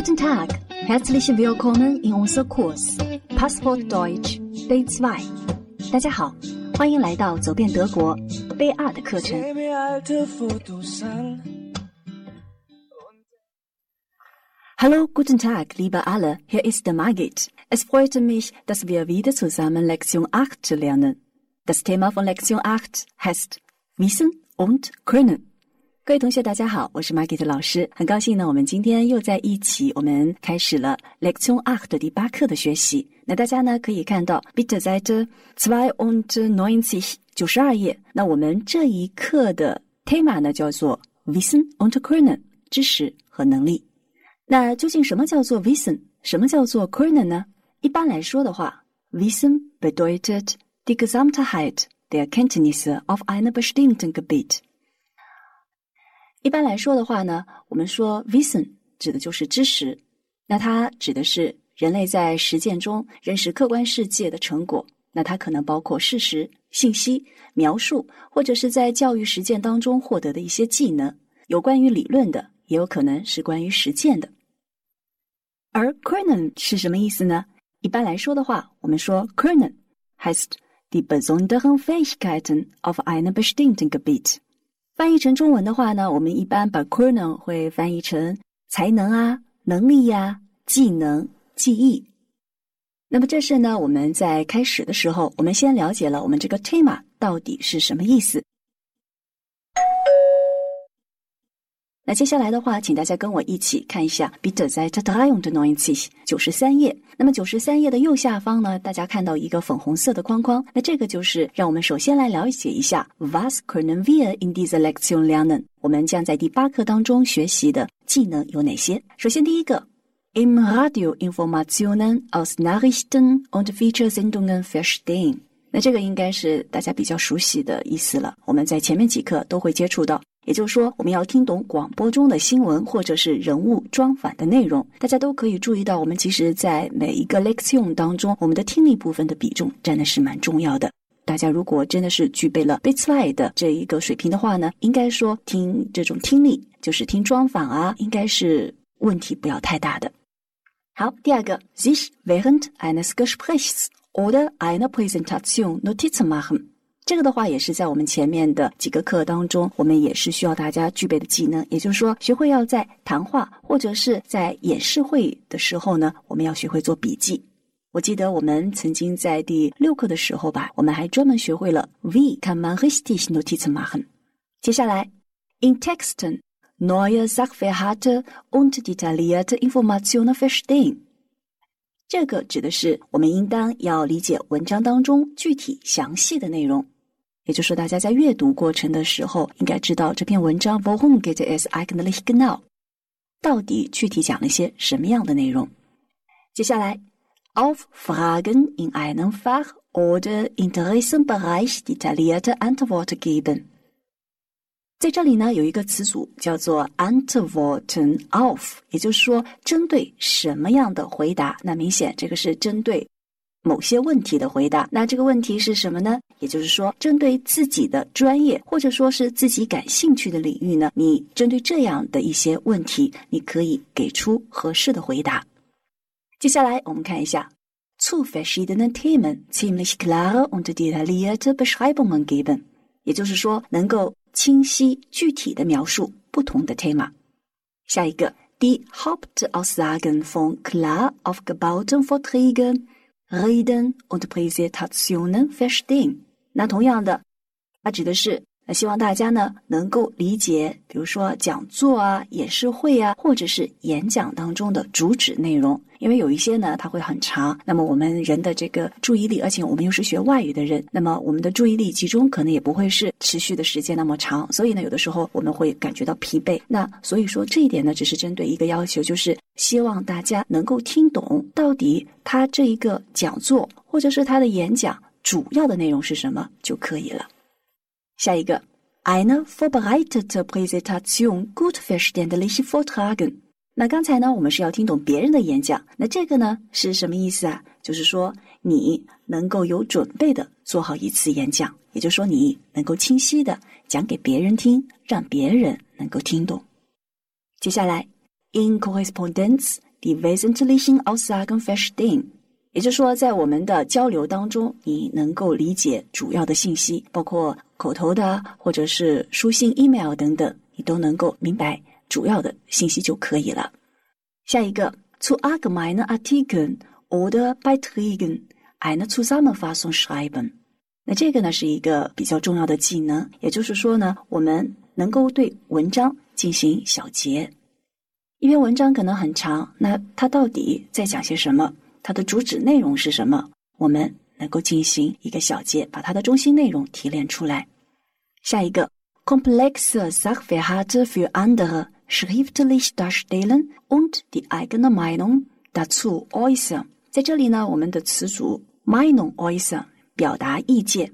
Guten Tag, herzlich willkommen in unser Kurs Passport Deutsch B2。大家好，欢迎来到走遍德国 B2 的课程。Hallo, guten Tag, liebe alle, hier ist der Margit. Es freut mich, dass wir wieder zusammen Lektion 8 lernen. Das Thema von Lektion 8 heißt Wissen und Können. 各位同学，大家好，我是 m a r g e t 老师，很高兴呢，我们今天又在一起，我们开始了 l e t i k o n a r t 的第八课的学习。那大家呢可以看到，bitte Seite zweiundneunzig 九十二页。那我们这一课的テーマ呢叫做 Wissen und Können，知识和能力。那究竟什么叫做 Wissen，什么叫做 Können 呢？一般来说的话，Wissen bedeutet die Gesamtheit der Kenntnisse auf einem bestimmten Gebiet。一般来说的话呢，我们说 “vision” 指的就是知识，那它指的是人类在实践中认识客观世界的成果。那它可能包括事实、信息、描述，或者是在教育实践当中获得的一些技能。有关于理论的，也有可能是关于实践的。而 “kunen” 是什么意思呢？一般来说的话，我们说 “kunen” heißt die besonderen Fähigkeiten auf einem bestimmten Gebiet。翻译成中文的话呢，我们一般把 kernel 会翻译成才能啊、能力呀、技能、技艺。那么这是呢，我们在开始的时候，我们先了解了我们这个 tema 到底是什么意思。那接下来的话，请大家跟我一起看一下《Bitte sei d e i a u n d n e 九十三页。那么九十三页的右下方呢，大家看到一个粉红色的框框，那这个就是让我们首先来了解一下 v a s können wir in d i e s e Lektion lernen？我们将在第八课当中学习的技能有哪些？首先第一个，Im Radio Informationen aus n a h r i h t e n und f e a t u r e s i n d u n g e n verstehen。那这个应该是大家比较熟悉的意思了。我们在前面几课都会接触到。也就是说，我们要听懂广播中的新闻或者是人物装反的内容。大家都可以注意到，我们其实，在每一个 Lexion 当中，我们的听力部分的比重真的是蛮重要的。大家如果真的是具备了 B2 Slide 的这一个水平的话呢，应该说听这种听力，就是听装反啊，应该是问题不要太大的。好，第二个 This wasn't an s p e c i p r a c e oder eine Präsentation Notizen machen. 这个的话也是在我们前面的几个课当中，我们也是需要大家具备的技能。也就是说，学会要在谈话或者是在演示会的时候呢，我们要学会做笔记。我记得我们曾经在第六课的时候吧，我们还专门学会了 we kann h i s t r i s c h g Notizen machen。接下来 in Texten neue Sachverhalte und detaillierte Informationen verstehen，这个指的是我们应当要理解文章当中具体详细的内容。也就是大家在阅读过程的时候，应该知道这篇文章 Von jetzt as I can now 到底具体讲了些什么样的内容。接下来，Auf Fragen in einem Fach oder Interessenbereich detaillierte Antworten geben。在这里呢，有一个词组叫做 Antworten auf，也就是说，针对什么样的回答？那明显这个是针对。某些问题的回答，那这个问题是什么呢？也就是说，针对自己的专业或者说是自己感兴趣的领域呢，你针对这样的一些问题，你可以给出合适的回答。接下来我们看一下，zu verschiedene Themen sind klar e und detailliert beschrieben u n gegeben。也就是说，能够清晰具体的描述不同的 Thema。下一个，die Hauptaussagen von klar aufgebauten Vorträgen。Readen, w a n d p l a s e a t a n t i o n first thing。那同样的，它指的是，希望大家呢能够理解，比如说讲座啊、演示会啊，或者是演讲当中的主旨内容。因为有一些呢，它会很长。那么我们人的这个注意力，而且我们又是学外语的人，那么我们的注意力集中可能也不会是持续的时间那么长。所以呢，有的时候我们会感觉到疲惫。那所以说这一点呢，只是针对一个要求，就是希望大家能够听懂到底他这一个讲座或者是他的演讲主要的内容是什么就可以了。下一个，Eine v o r b r e i t e t e Präsentation gut verständlich vortragen。那刚才呢，我们是要听懂别人的演讲。那这个呢是什么意思啊？就是说你能够有准备的做好一次演讲，也就是说你能够清晰的讲给别人听，让别人能够听懂。接下来，in correspondence, e f f i s i e n t l y o u t s a g e and r e s t e n i n 也就是说在我们的交流当中，你能够理解主要的信息，包括口头的或者是书信、email 等等，你都能够明白。主要的信息就可以了。下一个，zu argument artigen oder bytrigen，eine zusammenfassung schreiben。那这个呢是一个比较重要的技能，也就是说呢，我们能够对文章进行小结。一篇文章可能很长，那它到底在讲些什么？它的主旨内容是什么？我们能够进行一个小结，把它的中心内容提炼出来。下一个 k o m p l e x e sachverhalt fiel u n d e r schriftlich darstellen und die eigene Meinung dazu äußern. 在这里呢，我们的词组 Meinung äußern 表达意见。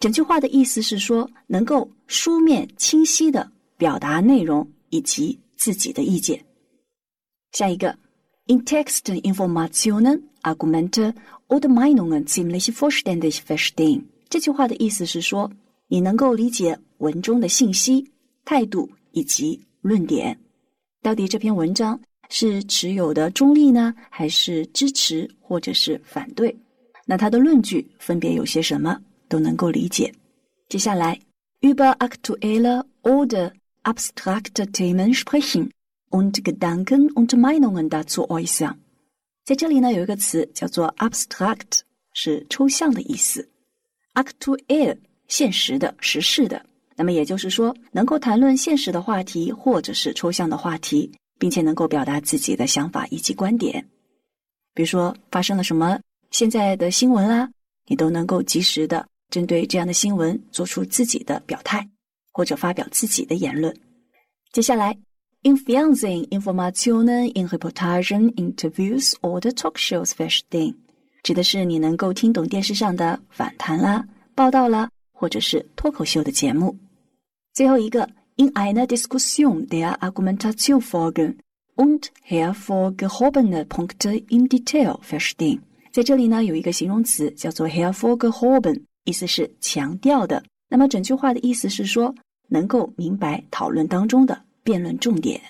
整句话的意思是说，能够书面清晰的表达内容以及自己的意见。下一个，in text Informationen, Argumente oder Meinungen ziemlich vollständig verstehen。这句话的意思是说，你能够理解文中的信息、态度以及论点，到底这篇文章是持有的中立呢，还是支持或者是反对？那它的论据分别有些什么，都能够理解。接下来，über aktuelle oder abstrakte Themen sprechen und Gedanken und Meinungen dazu äußern，在这里呢有一个词叫做 abstract，是抽象的意思 a k t u e l l 现实的、时事的。那么也就是说，能够谈论现实的话题或者是抽象的话题，并且能够表达自己的想法以及观点。比如说发生了什么，现在的新闻啦，你都能够及时的针对这样的新闻做出自己的表态，或者发表自己的言论。接下来，infusing information, in r e p u t a t i n interviews or the talk shows f a s t i n g 指的是你能够听懂电视上的访谈啦、报道啦，或者是脱口秀的节目。最后一个，in einer Diskussion der Argumentation folgen und hervorgehobene Punkte im Detail verstehen。在这里呢，有一个形容词叫做 hervorgehoben，意思是强调的。那么整句话的意思是说，能够明白讨论当中的辩论重点。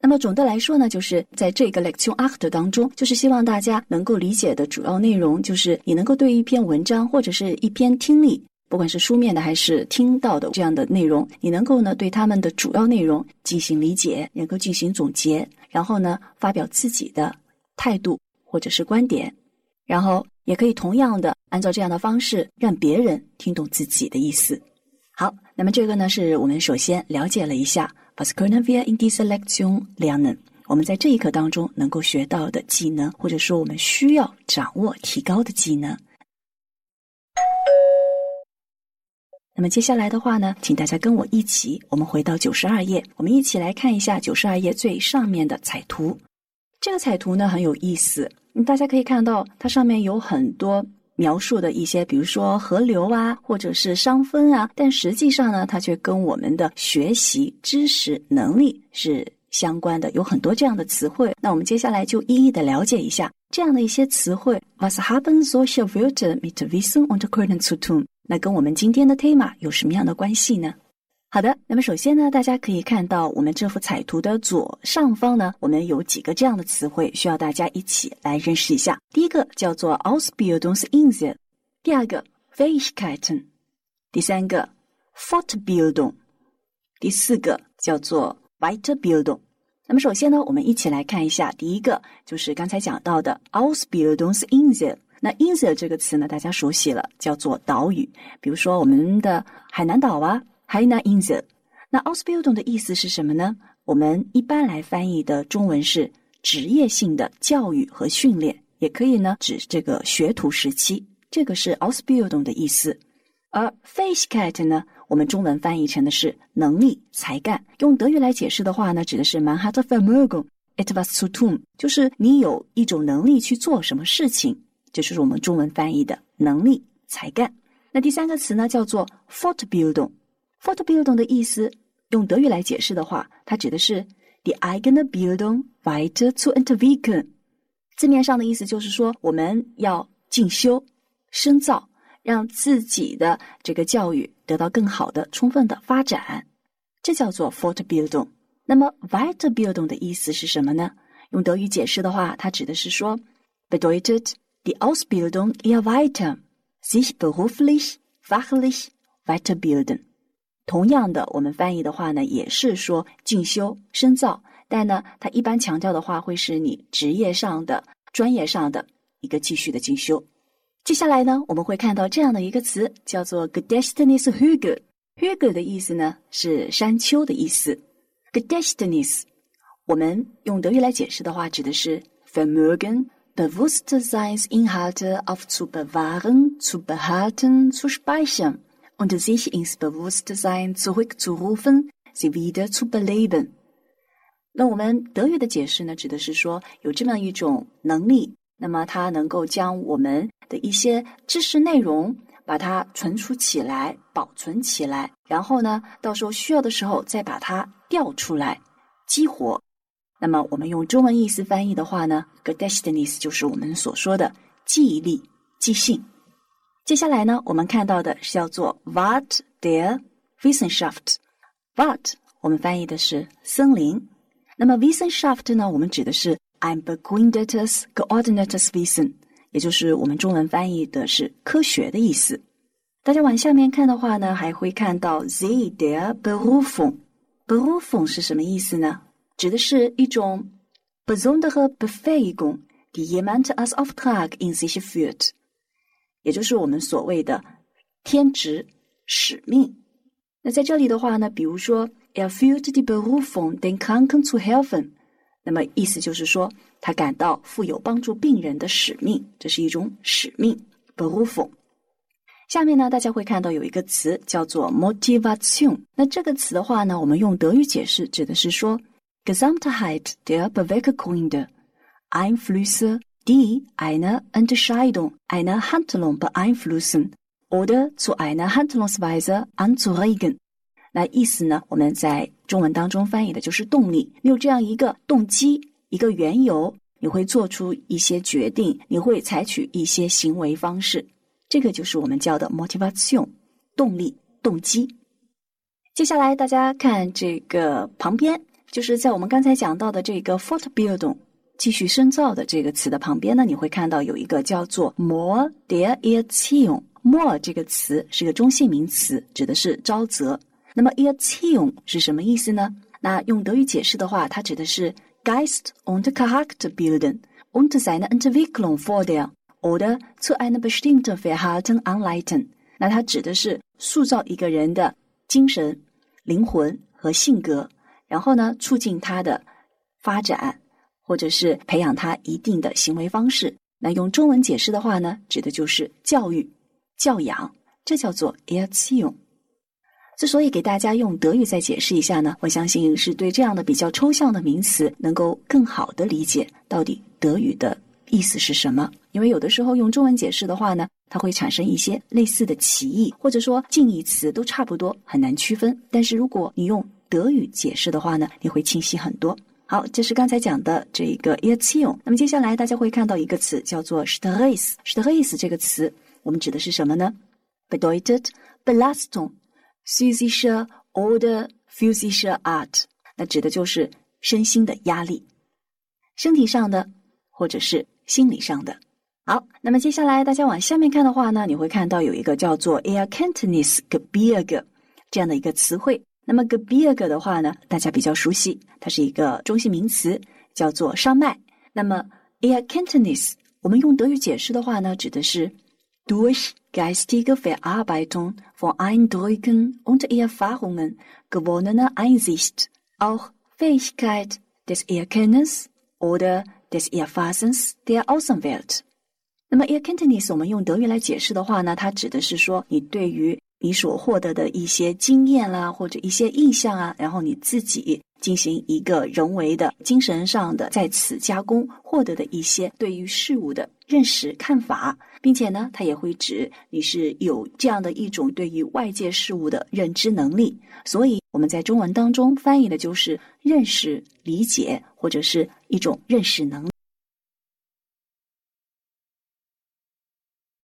那么总的来说呢，就是在这个 lecture after 当中，就是希望大家能够理解的主要内容，就是你能够对一篇文章或者是一篇听力。不管是书面的还是听到的这样的内容，你能够呢对他们的主要内容进行理解，能够进行总结，然后呢发表自己的态度或者是观点，然后也可以同样的按照这样的方式让别人听懂自己的意思。好，那么这个呢是我们首先了解了一下 p a s c i n a v i a in Dislection l e r n e n 我们在这一课当中能够学到的技能，或者说我们需要掌握提高的技能。那么接下来的话呢，请大家跟我一起，我们回到九十二页，我们一起来看一下九十二页最上面的彩图。这个彩图呢很有意思，大家可以看到它上面有很多描述的一些，比如说河流啊，或者是山峰啊。但实际上呢，它却跟我们的学习知识能力是相关的，有很多这样的词汇。那我们接下来就一一的了解一下这样的一些词汇。那跟我们今天的推码有什么样的关系呢？好的，那么首先呢，大家可以看到我们这幅彩图的左上方呢，我们有几个这样的词汇需要大家一起来认识一下。第一个叫做 “ausbildungsinz”，第二个 “Fähigkeit”，第三个 “Fortbildung”，第四个叫做 “Weiterbildung”。那么首先呢，我们一起来看一下，第一个就是刚才讲到的 “ausbildungsinz”。那 i n s e l 这个词呢，大家熟悉了，叫做岛屿，比如说我们的海南岛啊，海南 i n s e l 那 o u s b i l d o n 的意思是什么呢？我们一般来翻译的中文是职业性的教育和训练，也可以呢指这个学徒时期。这个是 o u s b i l d o n 的意思。而 f i g k e t n 呢，我们中文翻译成的是能力、才干。用德语来解释的话呢，指的是 man hat t a e f a m i g k e i t n etwas zu tun，就是你有一种能力去做什么事情。就是我们中文翻译的能力才干。那第三个词呢，叫做 f o r t b u i l d i n g f o r t b u i l d i n g 的意思，用德语来解释的话，它指的是 the eigene Bildung weiter zu entwickeln。字面上的意思就是说，我们要进修、深造，让自己的这个教育得到更好的、充分的发展。这叫做 f o r t b u i l d i n g 那么 w e i t b u i l d i n g 的意思是什么呢？用德语解释的话，它指的是说 bedeutet。Die Ausbildung e r w e i t e r sich beruflich, fachlich weiterbilden。同样的，我们翻译的话呢，也是说进修、深造，但呢，它一般强调的话会是你职业上的、专业上的一个继续的进修。接下来呢，我们会看到这样的一个词，叫做 g e s t e n i s h u g e h u g e 的意思呢是山丘的意思。g e s t e n i s 我们用德语来解释的话，指的是 f e r m b r g e n Bewusstseinsinhalte aufzubewahren, zu behalten, zu speichern und sich ins Bewusstsein zurückzurufen, sie wieder zu beleben. 那我们德语的解释呢，指的是说有这么样一种能力，那么它能够将我们的一些知识内容把它存储起来、保存起来，然后呢，到时候需要的时候再把它调出来、激活。那么我们用中文意思翻译的话呢，gadesteness 就是我们所说的记忆力、记性。接下来呢，我们看到的是叫做 what their wissenchaft。what 我们翻译的是森林。那么 wissenchaft 呢，我们指的是 i'm b e q u i n t a s coordinate s wissen，也就是我们中文翻译的是科学的意思。大家往下面看的话呢，还会看到 they their berufen。berufen 是什么意思呢？指的是一种 bezonderer b e r u g u n g die jemand als Auftrag in sich führt，也就是我们所谓的天职使命。那在这里的话呢，比如说 er fühlt die Berufung, dann a k o n t zu helfen，那么意思就是说他感到富有帮助病人的使命，这是一种使命 Berufung。下面呢，大家会看到有一个词叫做 Motivation。那这个词的话呢，我们用德语解释，指的是说。Gesamtheit der Beweggründe Einflüsse, die eine Entscheidung, eine Handlung beeinflussen oder zu einer Handlungsweise anzuregen. 那意思呢？我们在中文当中翻译的就是动力。你有这样一个动机、一个缘由，你会做出一些决定，你会采取一些行为方式。这个就是我们叫的 Motivation 动力、动机。接下来大家看这个旁边。就是在我们刚才讲到的这个 f o r t b i l d i n g 继续深造的这个词的旁边呢，你会看到有一个叫做 “more there is him”。more 这个词是个中性名词，指的是沼泽。那么 “er s t him” 是什么意思呢？那用德语解释的话，它指的是 “geist und charakter bilden und seine Entwicklung f o r der oder zu einem bestimmten Verhalten anleiten”。那它指的是塑造一个人的精神、灵魂和性格。然后呢，促进他的发展，或者是培养他一定的行为方式。那用中文解释的话呢，指的就是教育、教养，这叫做 Erziehung。之所以给大家用德语再解释一下呢，我相信是对这样的比较抽象的名词能够更好的理解到底德语的意思是什么。因为有的时候用中文解释的话呢，它会产生一些类似的歧义，或者说近义词都差不多，很难区分。但是如果你用德语解释的话呢，你会清晰很多。好，这是刚才讲的这一个 i a t i e 那么接下来大家会看到一个词叫做 stress。stress 这个词，我们指的是什么呢？bedeutet belastung physischer oder p h y s i s c h e Art。那指的就是身心的压力，身体上的或者是心理上的。好，那么接下来大家往下面看的话呢，你会看到有一个叫做 a i r c a n t o n e s s g e b i r g 这样的一个词汇。那么 gebirge 的话呢，大家比较熟悉，它是一个中性名词，叫做烧麦。那么 a i r k e n n t n i s 我们用德语解释的话呢，指的是 durchgeistige Verarbeitung von Eindrücken und Erfahrungen g e w o n n e n e Einsicht，auch Fähigkeit des Erkennens oder des Erfassens der Außenwelt。那么 a i r k e n n t n i s 我们用德语来解释的话呢，它指的是说你对于你所获得的一些经验啦，或者一些印象啊，然后你自己进行一个人为的精神上的在此加工，获得的一些对于事物的认识、看法，并且呢，它也会指你是有这样的一种对于外界事物的认知能力。所以我们在中文当中翻译的就是认识、理解，或者是一种认识能。